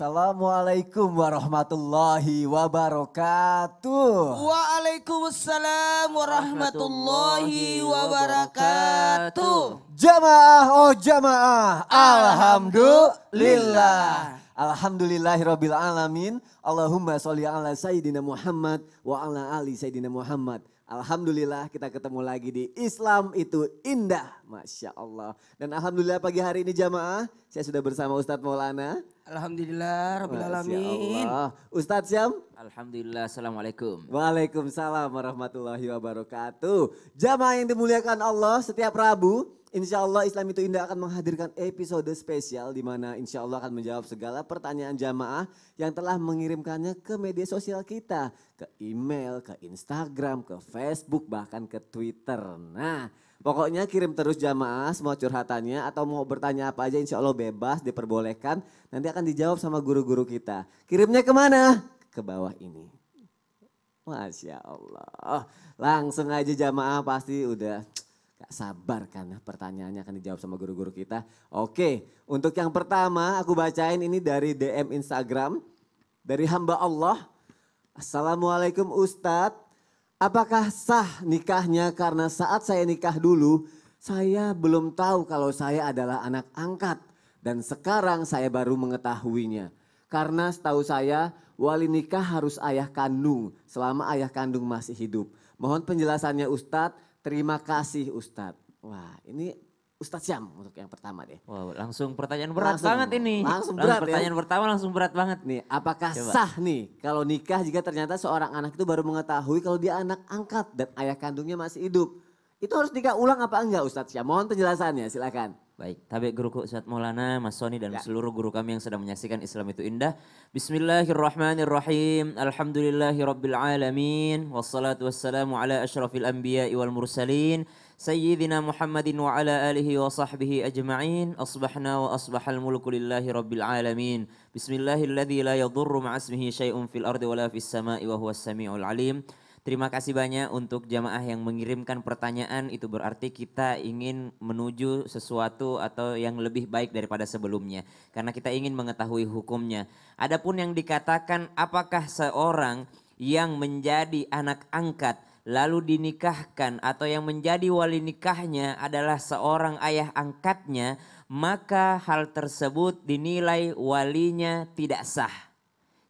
Assalamualaikum warahmatullahi wabarakatuh. Waalaikumsalam warahmatullahi wabarakatuh. Jamaah oh jamaah. Alhamdulillah. Alhamdulillahirabbil alamin. Allahumma sholli ala sayyidina Muhammad wa ala ali sayyidina Muhammad. Alhamdulillah kita ketemu lagi di Islam itu indah. Masya Allah. Dan Alhamdulillah pagi hari ini jamaah. Saya sudah bersama Ustadz Maulana. Alhamdulillah. Rabbil Alamin. Ustadz Syam. Alhamdulillah. Assalamualaikum. Waalaikumsalam warahmatullahi wabarakatuh. Jamaah yang dimuliakan Allah setiap Rabu Insya Allah Islam itu Indah akan menghadirkan episode spesial di mana insya Allah akan menjawab segala pertanyaan jamaah yang telah mengirimkannya ke media sosial kita. Ke email, ke Instagram, ke Facebook, bahkan ke Twitter. Nah pokoknya kirim terus jamaah semua curhatannya atau mau bertanya apa aja insya Allah bebas diperbolehkan. Nanti akan dijawab sama guru-guru kita. Kirimnya kemana? Ke bawah ini. Masya Allah. Langsung aja jamaah pasti udah Gak sabar karena pertanyaannya akan dijawab sama guru-guru kita. Oke, untuk yang pertama aku bacain ini dari DM Instagram. Dari hamba Allah. Assalamualaikum Ustadz. Apakah sah nikahnya karena saat saya nikah dulu saya belum tahu kalau saya adalah anak angkat. Dan sekarang saya baru mengetahuinya. Karena setahu saya wali nikah harus ayah kandung selama ayah kandung masih hidup. Mohon penjelasannya Ustadz Terima kasih Ustadz. Wah ini Ustadz Syam untuk yang pertama deh. Wow, langsung pertanyaan berat langsung, banget ini. Langsung berat langsung ya. Pertanyaan ya. pertama langsung berat banget. Nih, apakah Coba. sah nih kalau nikah jika ternyata seorang anak itu baru mengetahui kalau dia anak angkat dan ayah kandungnya masih hidup? Itu harus nikah ulang apa enggak Ustadz Syam? Mohon penjelasannya silakan. Baik, tabik guruku Ustaz Maulana, Mas Soni dan ya. seluruh guru kami yang sedang menyaksikan Islam itu indah. Bismillahirrahmanirrahim. Alhamdulillahirabbil alamin. Wassalatu wassalamu ala asyrafil anbiya'i wal mursalin. Sayyidina Muhammadin wa ala alihi wa sahbihi ajma'in. Asbahna wa asbahal mulku lillahi rabbil alamin. Bismillahilladzi la yadurru ma'asmihi syai'un fil ardi wa la fis sama'i wa huwas samiul alim. Terima kasih banyak untuk jamaah yang mengirimkan pertanyaan. Itu berarti kita ingin menuju sesuatu atau yang lebih baik daripada sebelumnya. Karena kita ingin mengetahui hukumnya. Adapun yang dikatakan apakah seorang yang menjadi anak angkat lalu dinikahkan atau yang menjadi wali nikahnya adalah seorang ayah angkatnya, maka hal tersebut dinilai walinya tidak sah.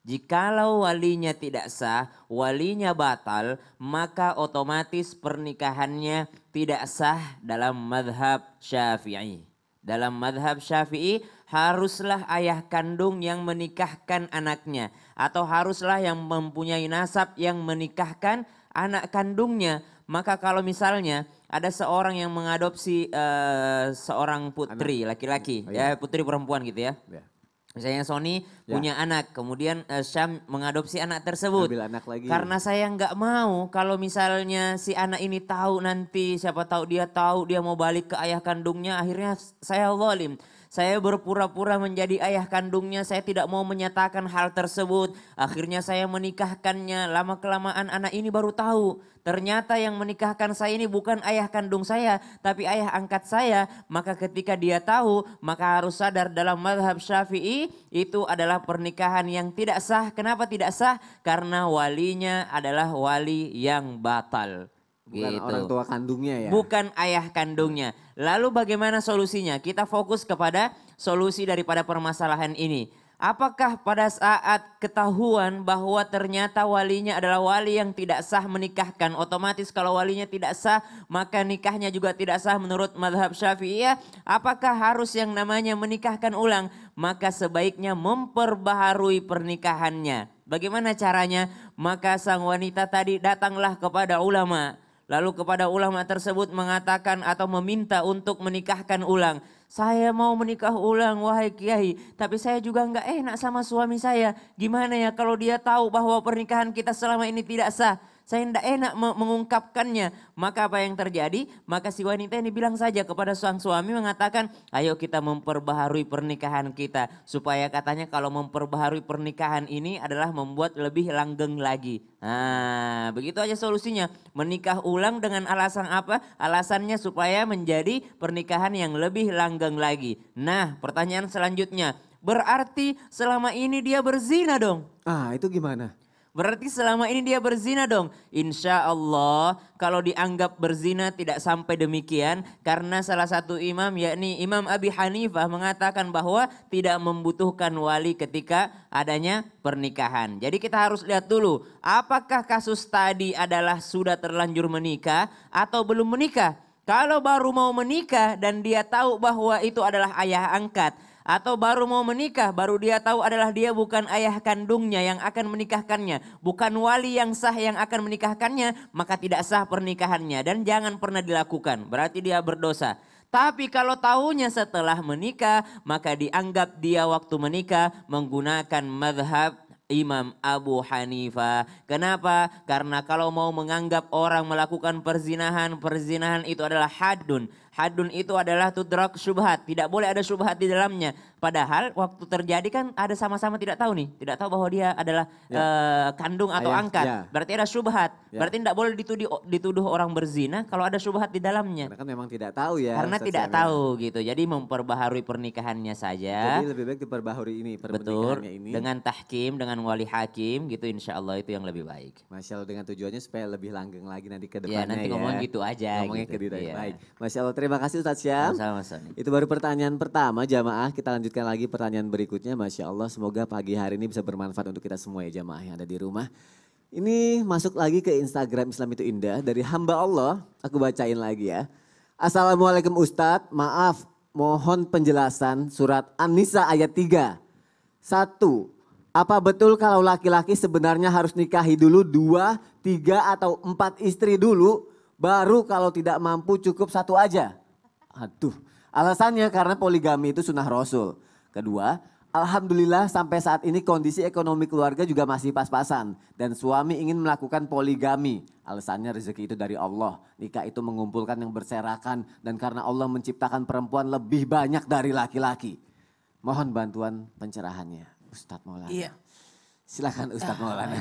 Jikalau walinya tidak sah, walinya batal, maka otomatis pernikahannya tidak sah dalam madhab syafi'i. Dalam madhab syafi'i haruslah ayah kandung yang menikahkan anaknya. Atau haruslah yang mempunyai nasab yang menikahkan anak kandungnya. Maka kalau misalnya ada seorang yang mengadopsi uh, seorang putri laki-laki, oh, iya. ya putri perempuan gitu ya. Yeah Misalnya Sony ya. punya anak, kemudian uh, eh, Syam mengadopsi anak tersebut. Ambil anak lagi. Karena saya nggak mau kalau misalnya si anak ini tahu nanti, siapa tahu dia tahu dia mau balik ke ayah kandungnya, akhirnya saya zalim. Saya berpura-pura menjadi ayah kandungnya, saya tidak mau menyatakan hal tersebut. Akhirnya saya menikahkannya, lama-kelamaan anak ini baru tahu. Ternyata yang menikahkan saya ini bukan ayah kandung saya, tapi ayah angkat saya. Maka ketika dia tahu, maka harus sadar dalam madhab syafi'i itu adalah pernikahan yang tidak sah. Kenapa tidak sah? Karena walinya adalah wali yang batal. Bukan gitu. orang tua kandungnya ya. Bukan ayah kandungnya. Lalu bagaimana solusinya? Kita fokus kepada solusi daripada permasalahan ini. Apakah pada saat ketahuan bahwa ternyata walinya adalah wali yang tidak sah menikahkan, otomatis kalau walinya tidak sah maka nikahnya juga tidak sah menurut madhab syafi'iyah, apakah harus yang namanya menikahkan ulang? Maka sebaiknya memperbaharui pernikahannya. Bagaimana caranya? Maka sang wanita tadi datanglah kepada ulama Lalu kepada ulama tersebut mengatakan atau meminta untuk menikahkan ulang. Saya mau menikah ulang wahai kiai, tapi saya juga enggak enak sama suami saya. Gimana ya kalau dia tahu bahwa pernikahan kita selama ini tidak sah? Saya tidak enak mengungkapkannya. Maka apa yang terjadi? Maka si wanita ini bilang saja kepada sang suami mengatakan, ayo kita memperbaharui pernikahan kita. Supaya katanya kalau memperbaharui pernikahan ini adalah membuat lebih langgeng lagi. Nah, begitu aja solusinya. Menikah ulang dengan alasan apa? Alasannya supaya menjadi pernikahan yang lebih langgeng lagi. Nah, pertanyaan selanjutnya. Berarti selama ini dia berzina dong. Ah, itu gimana? Berarti selama ini dia berzina dong. Insya Allah kalau dianggap berzina tidak sampai demikian. Karena salah satu imam yakni Imam Abi Hanifah mengatakan bahwa tidak membutuhkan wali ketika adanya pernikahan. Jadi kita harus lihat dulu apakah kasus tadi adalah sudah terlanjur menikah atau belum menikah. Kalau baru mau menikah dan dia tahu bahwa itu adalah ayah angkat atau baru mau menikah, baru dia tahu adalah dia bukan ayah kandungnya yang akan menikahkannya, bukan wali yang sah yang akan menikahkannya, maka tidak sah pernikahannya dan jangan pernah dilakukan. Berarti dia berdosa. Tapi kalau tahunya setelah menikah, maka dianggap dia waktu menikah menggunakan madhab Imam Abu Hanifah. Kenapa? Karena kalau mau menganggap orang melakukan perzinahan, perzinahan itu adalah hadun. Hadun itu adalah tudrak subhat, tidak boleh ada subhat di dalamnya. Padahal waktu terjadi kan ada sama-sama tidak tahu nih, tidak tahu bahwa dia adalah ya. uh, kandung atau Ayah, angkat. Ya. Berarti ada subhat. Ya. Berarti tidak boleh dituduh dituduh orang berzina kalau ada subhat di dalamnya. Karena kan memang tidak tahu ya. Karena tidak tahu gitu. Jadi memperbaharui pernikahannya saja. Jadi lebih baik diperbaharui ini Betul, ini. Dengan tahkim, dengan wali hakim gitu insya Allah itu yang lebih baik. Masya Allah dengan tujuannya supaya lebih langgeng lagi nanti ke ya, depannya ya. nanti ya. ngomong gitu aja. Ngomongnya gitu. ke ya. baik. Masya Allah terima Terima kasih Ustaz Syam. Sama -sama. Itu baru pertanyaan pertama jamaah. Kita lanjutkan lagi pertanyaan berikutnya. Masya Allah semoga pagi hari ini bisa bermanfaat untuk kita semua ya jamaah yang ada di rumah. Ini masuk lagi ke Instagram Islam itu indah dari hamba Allah. Aku bacain lagi ya. Assalamualaikum Ustadz, maaf mohon penjelasan surat An-Nisa ayat 3. Satu, apa betul kalau laki-laki sebenarnya harus nikahi dulu dua, tiga atau empat istri dulu, baru kalau tidak mampu cukup satu aja? Aduh, alasannya karena poligami itu sunnah Rasul. Kedua, Alhamdulillah sampai saat ini kondisi ekonomi keluarga juga masih pas-pasan dan suami ingin melakukan poligami. Alasannya rezeki itu dari Allah. Nikah itu mengumpulkan yang berserakan dan karena Allah menciptakan perempuan lebih banyak dari laki-laki. Mohon bantuan pencerahannya Ustadz Maulana. Iya. Silahkan Ustadz ah, Maulana.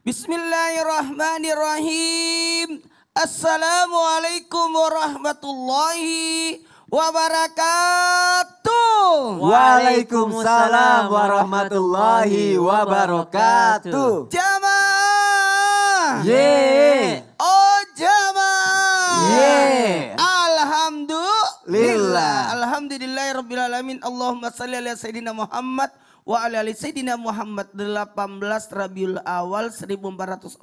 Bismillahirrahmanirrahim. Assalamualaikum warahmatullahi wabarakatuh. Waalaikumsalam warahmatullahi wabarakatuh. Jamaah. Ye. Oh jamaah. Ye. Alhamdulillah. Alhamdulillah alamin. Allahumma salli ala sayidina Muhammad wa ala sayyidina Muhammad 18 Rabiul Awal 1442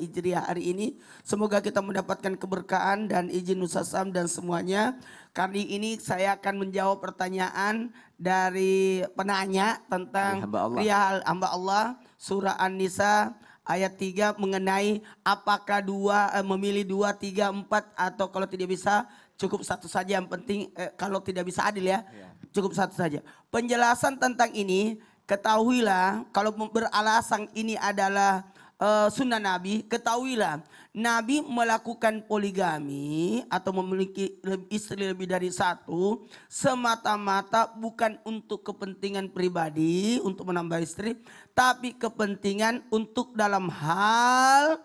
Hijriah hari ini. Semoga kita mendapatkan keberkahan dan izin Nusasam dan semuanya. Kali ini saya akan menjawab pertanyaan dari penanya tentang Riyal hamba Allah surah An-Nisa ayat 3 mengenai apakah dua eh, memilih dua tiga empat atau kalau tidak bisa cukup satu saja yang penting eh, kalau tidak bisa adil ya. ya. Cukup satu saja. Penjelasan tentang ini, ketahuilah kalau beralasan ini adalah uh, sunnah Nabi, ketahuilah Nabi melakukan poligami atau memiliki istri lebih dari satu semata-mata bukan untuk kepentingan pribadi untuk menambah istri, tapi kepentingan untuk dalam hal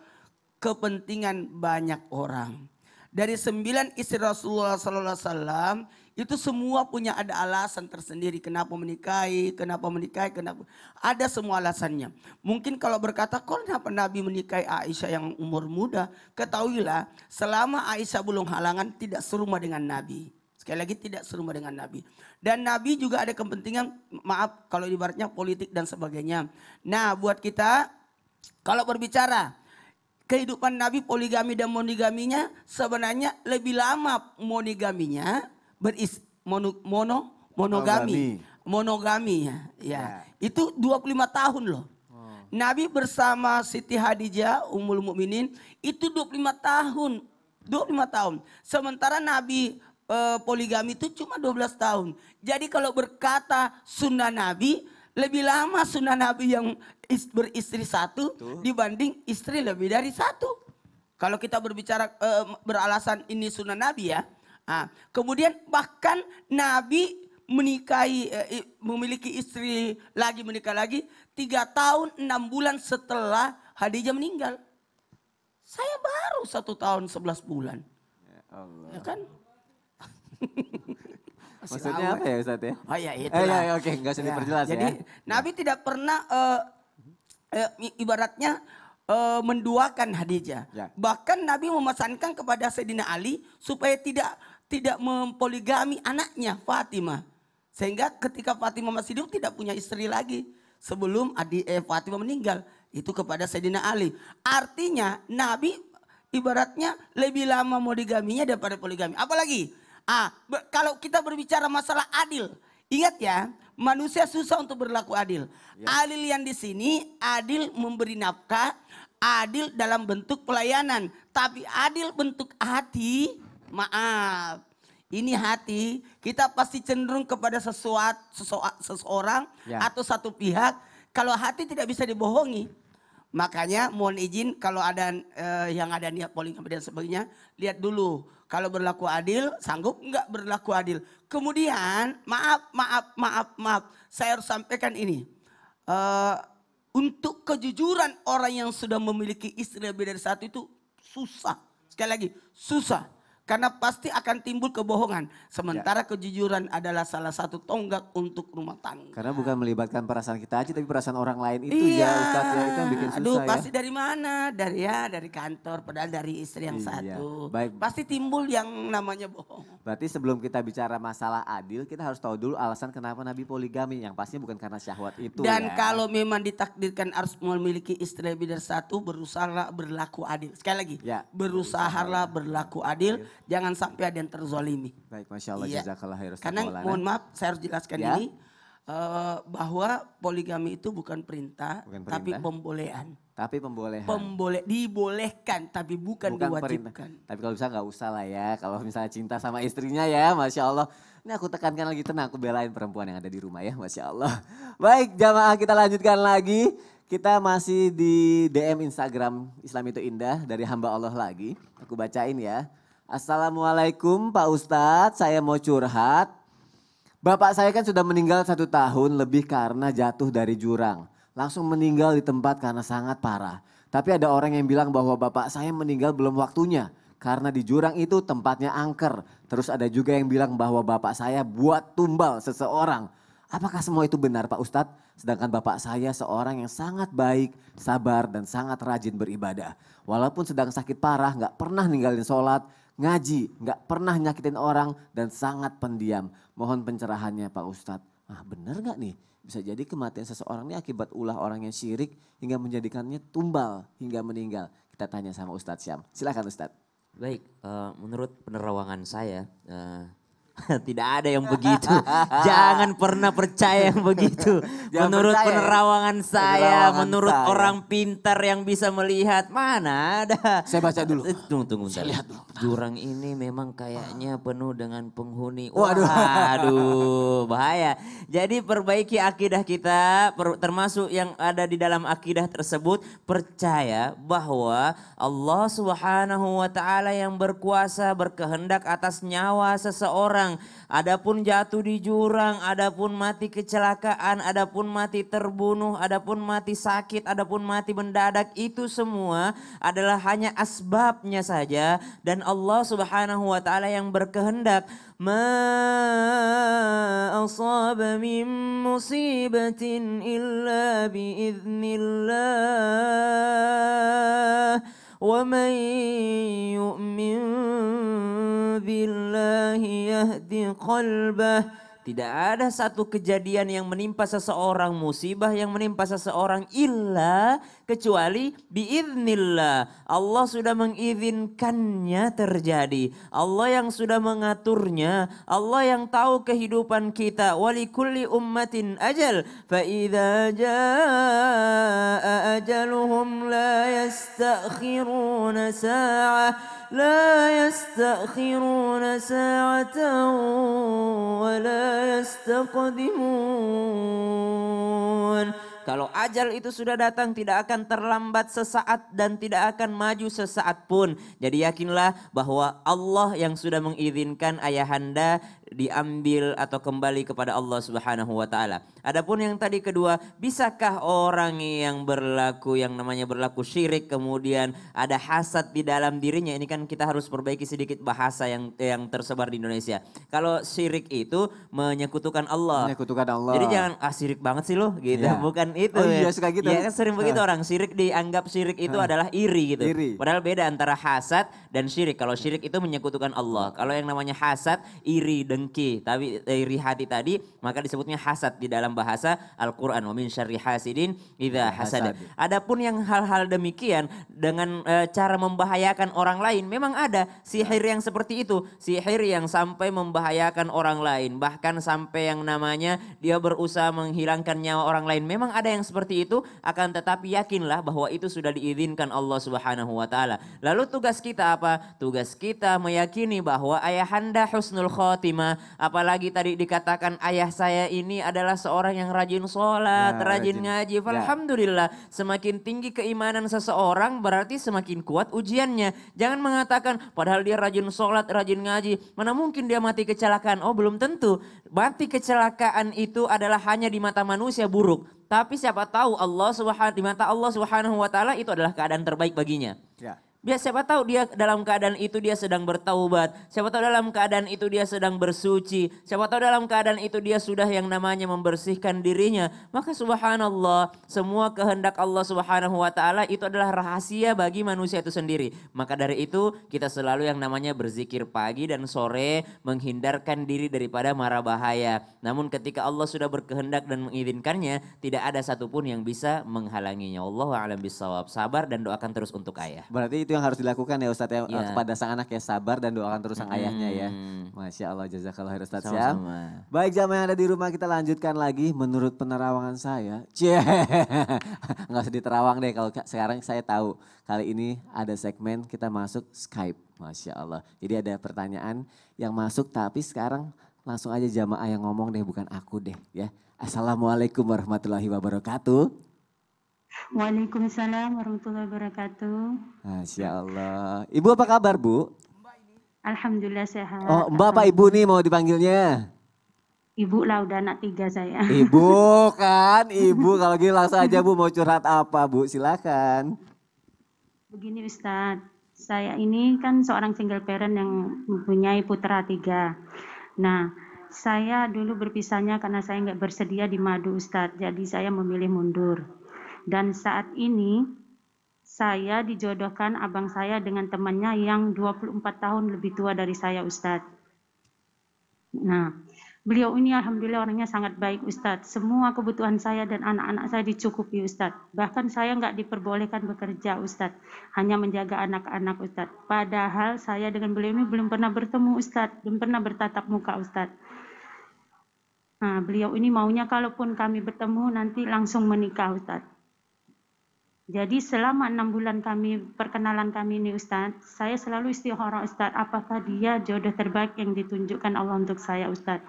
kepentingan banyak orang. Dari sembilan istri Rasulullah Sallallahu Alaihi Wasallam itu semua punya ada alasan tersendiri kenapa menikahi, kenapa menikahi, kenapa ada semua alasannya. Mungkin kalau berkata kenapa Nabi menikahi Aisyah yang umur muda, ketahuilah selama Aisyah belum halangan tidak serumah dengan Nabi. Sekali lagi tidak serumah dengan Nabi. Dan Nabi juga ada kepentingan, maaf kalau ibaratnya politik dan sebagainya. Nah buat kita kalau berbicara kehidupan Nabi poligami dan monigaminya sebenarnya lebih lama monigaminya beris mono, mono monogami. monogami. ya. ya. Yeah. Itu 25 tahun loh. Oh. Nabi bersama Siti Hadijah Ummul Mukminin itu 25 tahun. 25 tahun. Sementara Nabi eh, poligami itu cuma 12 tahun. Jadi kalau berkata sunnah Nabi lebih lama sunnah Nabi yang beristri satu Tuh. dibanding istri lebih dari satu. Kalau kita berbicara eh, beralasan ini sunnah Nabi ya, Nah, kemudian bahkan Nabi menikahi eh, memiliki istri lagi menikah lagi tiga tahun enam bulan setelah Hadijah meninggal. Saya baru satu tahun sebelas bulan. Ya, Allah. ya kan? Maksudnya apa ya Ustaz ya? Oh ya itu. Eh, ya, ya, oke, gak usah ya. diperjelas Jadi, ya. Jadi Nabi ya. tidak pernah uh, uh, ibaratnya uh, menduakan Hadijah. Ya. Bahkan Nabi memesankan kepada Sayyidina Ali supaya tidak tidak mempoligami anaknya Fatima Sehingga ketika Fatima masih hidup tidak punya istri lagi. Sebelum eh, Fatima eh, Fatimah meninggal. Itu kepada Sayyidina Ali. Artinya Nabi ibaratnya lebih lama poligaminya daripada poligami. Apalagi ah, kalau kita berbicara masalah adil. Ingat ya, manusia susah untuk berlaku adil. Ya. Adil yang di sini, adil memberi nafkah, adil dalam bentuk pelayanan, tapi adil bentuk hati maaf. Ini hati, kita pasti cenderung kepada sesuatu, sesuatu seseorang ya. atau satu pihak. Kalau hati tidak bisa dibohongi, makanya mohon izin kalau ada eh, yang ada niat poligami dan sebagainya, lihat dulu. Kalau berlaku adil, sanggup enggak berlaku adil. Kemudian, maaf, maaf, maaf, maaf, saya harus sampaikan ini. Uh, untuk kejujuran orang yang sudah memiliki istri lebih dari satu itu susah. Sekali lagi, susah. Karena pasti akan timbul kebohongan. Sementara ya. kejujuran adalah salah satu tonggak untuk rumah tangga. Karena bukan melibatkan perasaan kita aja, tapi perasaan orang lain itu iya. ya Ustaz ya, itu yang bikin susah Aduh, ya. pasti dari mana? Dari ya, dari kantor, padahal dari istri yang iya. satu. Baik. Pasti timbul yang namanya bohong. Berarti sebelum kita bicara masalah adil, kita harus tahu dulu alasan kenapa Nabi poligami. Yang pasti bukan karena syahwat itu Dan ya. kalau memang ditakdirkan harus memiliki istri lebih dari satu, berusaha berlaku adil. Sekali lagi, ya. berusaha berlaku adil. adil jangan sampai ada yang terzolimi. Baik, masya Allah, ya. jazakallah khair. Karena mohon nah. maaf, saya harus jelaskan ya. ini uh, bahwa poligami itu bukan perintah, bukan perintah, tapi pembolehan. Tapi pembolehan. Pemboleh dibolehkan tapi bukan, bukan diwajibkan. Perintah. Tapi kalau bisa nggak usah lah ya. Kalau misalnya cinta sama istrinya ya, masya Allah. Ini aku tekankan lagi tenang, aku belain perempuan yang ada di rumah ya, masya Allah. Baik jamaah kita lanjutkan lagi. Kita masih di DM Instagram Islam itu indah dari hamba Allah lagi. Aku bacain ya. Assalamualaikum Pak Ustadz, saya mau curhat. Bapak saya kan sudah meninggal satu tahun lebih karena jatuh dari jurang. Langsung meninggal di tempat karena sangat parah. Tapi ada orang yang bilang bahwa bapak saya meninggal belum waktunya. Karena di jurang itu tempatnya angker. Terus ada juga yang bilang bahwa bapak saya buat tumbal seseorang. Apakah semua itu benar Pak Ustadz? Sedangkan bapak saya seorang yang sangat baik, sabar dan sangat rajin beribadah. Walaupun sedang sakit parah, nggak pernah ninggalin sholat, ngaji, nggak pernah nyakitin orang dan sangat pendiam. Mohon pencerahannya Pak Ustadz. Ah benar nggak nih? Bisa jadi kematian seseorang ini akibat ulah orang yang syirik hingga menjadikannya tumbal hingga meninggal. Kita tanya sama Ustadz Syam. Silakan Ustadz. Baik, uh, menurut penerawangan saya, uh, Tidak ada yang begitu. Jangan pernah percaya yang begitu. menurut percaya. penerawangan saya, penerawangan menurut saya. orang pintar yang bisa melihat, mana ada. Saya baca dulu. Eh, tunggu, tunggu. Saya lihat dulu. Jurang ini memang kayaknya penuh dengan penghuni. Waduh. Waduh, bahaya. Jadi perbaiki akidah kita, termasuk yang ada di dalam akidah tersebut, percaya bahwa Allah Subhanahu wa taala yang berkuasa berkehendak atas nyawa seseorang jurang, adapun jatuh di jurang, adapun mati kecelakaan, adapun mati terbunuh, adapun mati sakit, adapun mati mendadak itu semua adalah hanya asbabnya saja dan Allah Subhanahu wa taala yang berkehendak ma asaba min musibatin illa ومن يؤمن بالله يهدي قلبه tidak ada satu kejadian yang menimpa seseorang, musibah yang menimpa seseorang illa kecuali biiznillah. Allah sudah mengizinkannya terjadi. Allah yang sudah mengaturnya. Allah yang tahu kehidupan kita. Walikulli ummatin ajal. Fa'idha jaa ajaluhum la yastakhiruna sa'ah. لا wa la ولا يستقدمون kalau ajal itu sudah datang tidak akan terlambat sesaat dan tidak akan maju sesaat pun. Jadi yakinlah bahwa Allah yang sudah mengizinkan ayahanda diambil atau kembali kepada Allah Subhanahu wa taala. Adapun yang tadi kedua, bisakah orang yang berlaku yang namanya berlaku syirik kemudian ada hasad di dalam dirinya? Ini kan kita harus perbaiki sedikit bahasa yang yang tersebar di Indonesia. Kalau syirik itu menyekutukan Allah. Menyekutukan Allah. Jadi jangan ah syirik banget sih lo gitu. Ya. Bukan itu. Oh ya. iya suka gitu. Ya kan sering begitu orang syirik dianggap syirik itu adalah iri gitu. Iri. Padahal beda antara hasad dan syirik. Kalau syirik itu menyekutukan Allah. Kalau yang namanya hasad, iri dengki. Tapi iri hati tadi maka disebutnya hasad di dalam bahasa Al-Qur'an. Wa min syarri hasidin idza hasad. Adapun yang hal-hal demikian dengan e, cara membahayakan orang lain memang ada sihir yang seperti itu, sihir yang sampai membahayakan orang lain, bahkan sampai yang namanya dia berusaha menghilangkan nyawa orang lain. Memang ada yang seperti itu, akan tetapi yakinlah bahwa itu sudah diizinkan Allah Subhanahu wa taala. Lalu tugas kita apa? Tugas kita meyakini bahwa ayahanda husnul khotimah Apalagi tadi dikatakan ayah saya ini adalah seorang yang rajin sholat, nah, rajin, rajin ngaji. Ya. Alhamdulillah semakin tinggi keimanan seseorang berarti semakin kuat ujiannya. Jangan mengatakan padahal dia rajin sholat, rajin ngaji. Mana mungkin dia mati kecelakaan? Oh belum tentu. Mati kecelakaan itu adalah hanya di mata manusia buruk. Tapi siapa tahu Allah subhanahu Allah subhanahu wa taala itu adalah keadaan terbaik baginya. Ya. Biar siapa tahu dia dalam keadaan itu dia sedang bertaubat. Siapa tahu dalam keadaan itu dia sedang bersuci. Siapa tahu dalam keadaan itu dia sudah yang namanya membersihkan dirinya. Maka subhanallah semua kehendak Allah subhanahu wa ta'ala itu adalah rahasia bagi manusia itu sendiri. Maka dari itu kita selalu yang namanya berzikir pagi dan sore menghindarkan diri daripada mara bahaya. Namun ketika Allah sudah berkehendak dan mengizinkannya tidak ada satupun yang bisa menghalanginya. Allah alam bisawab. Sabar dan doakan terus untuk ayah. Berarti itu yang harus dilakukan ya Ustadz ya, ya. kepada sang anak ya sabar dan doakan terus sang hmm. ayahnya ya. Masya Allah jazakallah khair Ustadz ya. Baik jamaah yang ada di rumah kita lanjutkan lagi menurut penerawangan saya. Cie. Enggak usah diterawang deh kalau sekarang saya tahu. Kali ini ada segmen kita masuk Skype. Masya Allah. Jadi ada pertanyaan yang masuk tapi sekarang langsung aja jamaah yang ngomong deh bukan aku deh ya. Assalamualaikum warahmatullahi wabarakatuh. Waalaikumsalam warahmatullahi wabarakatuh. Masya Allah. Ibu apa kabar Bu? Alhamdulillah sehat. Oh Mbak apa Ibu nih mau dipanggilnya? Ibu lah udah anak tiga saya. Ibu kan, Ibu kalau gini gitu langsung aja Bu mau curhat apa Bu silakan. Begini Ustadz, saya ini kan seorang single parent yang mempunyai putra tiga. Nah, saya dulu berpisahnya karena saya nggak bersedia di madu Ustadz, jadi saya memilih mundur. Dan saat ini saya dijodohkan abang saya dengan temannya yang 24 tahun lebih tua dari saya Ustadz. Nah, beliau ini alhamdulillah orangnya sangat baik Ustadz. Semua kebutuhan saya dan anak-anak saya dicukupi Ustadz. Bahkan saya nggak diperbolehkan bekerja Ustadz. Hanya menjaga anak-anak Ustadz. Padahal saya dengan beliau ini belum pernah bertemu Ustadz. Belum pernah bertatap muka Ustadz. Nah, beliau ini maunya kalaupun kami bertemu nanti langsung menikah Ustadz. Jadi selama enam bulan kami perkenalan kami ini Ustadz, saya selalu istihara Ustadz, apakah dia jodoh terbaik yang ditunjukkan Allah untuk saya Ustadz.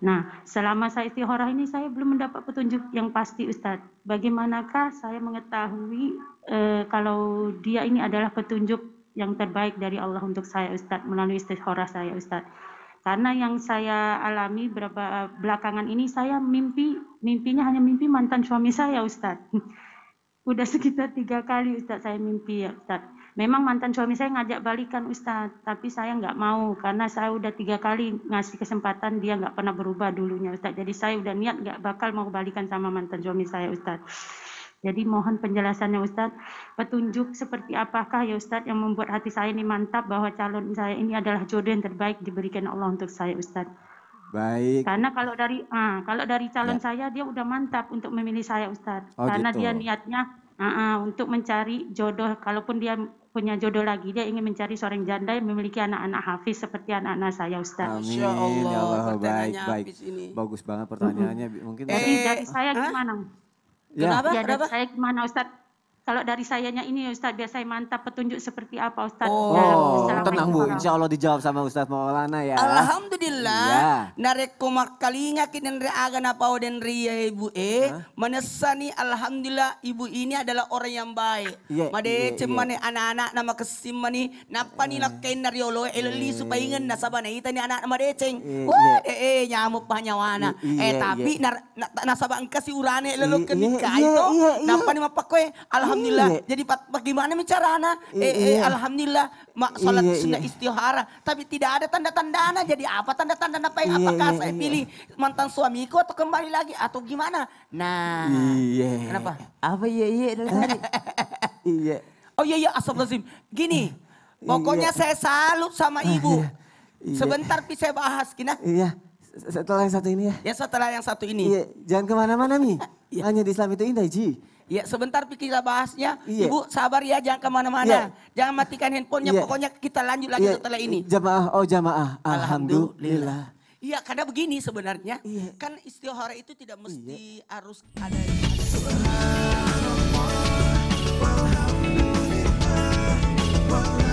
Nah, selama saya istihara ini saya belum mendapat petunjuk yang pasti Ustadz. Bagaimanakah saya mengetahui e, kalau dia ini adalah petunjuk yang terbaik dari Allah untuk saya Ustadz melalui istihara saya Ustadz. Karena yang saya alami berapa belakangan ini saya mimpi mimpinya hanya mimpi mantan suami saya Ustadz Udah sekitar tiga kali Ustaz saya mimpi ya Ustaz. Memang mantan suami saya ngajak balikan Ustaz, tapi saya nggak mau karena saya udah tiga kali ngasih kesempatan dia nggak pernah berubah dulunya Ustaz. Jadi saya udah niat nggak bakal mau balikan sama mantan suami saya Ustaz. Jadi mohon penjelasannya Ustaz, petunjuk seperti apakah ya Ustaz yang membuat hati saya ini mantap bahwa calon saya ini adalah jodoh yang terbaik diberikan Allah untuk saya Ustaz. Baik. Karena kalau dari uh, kalau dari calon ya. saya dia udah mantap untuk memilih saya Ustadz. Oh, Karena gitu. dia niatnya uh, uh, untuk mencari jodoh. Kalaupun dia punya jodoh lagi, dia ingin mencari seorang janda yang memiliki anak-anak hafiz seperti anak-anak saya Ustadz. Amin. Ya Allah, ya Allah. baik baik. Ini. Bagus banget pertanyaannya. Uh-huh. Mungkin dari, eh, dari saya huh? gimana? Ya. Kenapa? Iya, dari saya gimana Ustadz? kalau dari sayanya ini Ustaz biasanya mantap petunjuk seperti apa Ustaz. Oh, dalam oh, tenang Bu, insya Allah dijawab sama Ustaz Maulana ya. Alhamdulillah. Ya. Ha. Nareko makalinga kini aga napau dan ria ya, ibu e. Eh? Ha? Manesani alhamdulillah ibu ini adalah orang yang baik. Yeah, Made yeah, cemane yeah. anak-anak nama kesimani napa ni lakain ah. dari olo ya eleli eh, iya. supaya ingin nasabah na ita ni anak nama deceng. Yeah, Wah yeah. Iya. eh nyamuk panyawana. Yeah, eh tapi yeah. nar, nasaba engkau si urane eh, lelu ke nikah iya, itu. Napa ni mapakwe alhamdulillah. Jadi bagaimana mencarana, Eh eh alhamdulillah mak salat sunnah istihara tapi tidak ada tanda-tandana jadi apa tanda-tanda apa yang apakah iya, iya, saya iya. pilih mantan suamiku atau kembali lagi atau gimana? Nah, iya. kenapa? Apa iya iya iya. Oh iya iya astagfirullahaladzim. Gini, iya. pokoknya iya. saya salut sama ah, ibu. Iya. iya. Sebentar pi saya bahas kina. Iya. Setelah yang satu ini ya? Ya setelah yang satu ini. Iya, jangan kemana-mana Mi. iya. Hanya di Islam itu indah Ji. Ya sebentar kita bahasnya. Iya. Ibu sabar ya jangan kemana-mana. Iya. Jangan matikan handphonenya iya. pokoknya kita lanjut lagi iya. setelah ini. Jamaah oh jamaah. Alhamdulillah. Alhamdulillah. Iya, karena begini sebenarnya. Iya. Kan istihara itu tidak iya. mesti iya. harus ada. di. alhamdulillah,